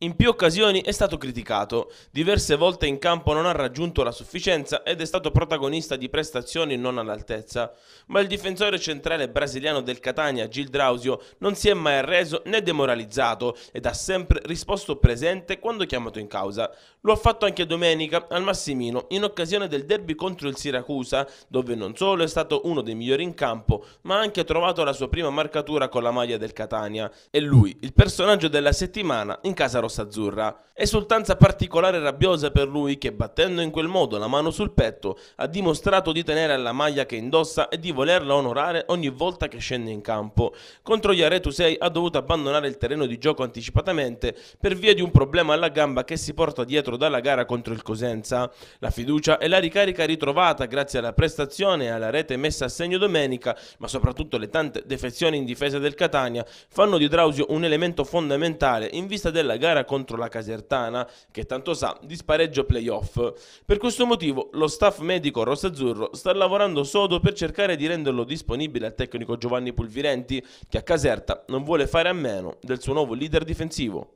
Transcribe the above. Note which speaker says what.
Speaker 1: In più occasioni è stato criticato, diverse volte in campo non ha raggiunto la sufficienza ed è stato protagonista di prestazioni non all'altezza, ma il difensore centrale brasiliano del Catania, Gil Drausio, non si è mai arreso né demoralizzato ed ha sempre risposto presente quando chiamato in causa. Lo ha fatto anche domenica al Massimino in occasione del derby contro il Siracusa, dove non solo è stato uno dei migliori in campo, ma ha anche trovato la sua prima marcatura con la maglia del Catania. E lui, il personaggio della settimana in casa rosazzurra. È soltanza particolare e rabbiosa per lui che battendo in quel modo la mano sul petto ha dimostrato di tenere alla maglia che indossa e di volerla onorare ogni volta che scende in campo. Contro gli Aretu 6 ha dovuto abbandonare il terreno di gioco anticipatamente per via di un problema alla gamba che si porta dietro dalla gara contro il Cosenza. La fiducia e la ricarica ritrovata grazie alla prestazione e alla rete messa a segno domenica, ma soprattutto le tante defezioni in difesa del Catania, fanno di Drausio un elemento fondamentale in vista della gara gara contro la Casertana, che tanto sa di spareggio playoff. Per questo motivo lo staff medico rossazzurro sta lavorando sodo per cercare di renderlo disponibile al tecnico Giovanni Pulvirenti, che a Caserta non vuole fare a meno del suo nuovo leader difensivo.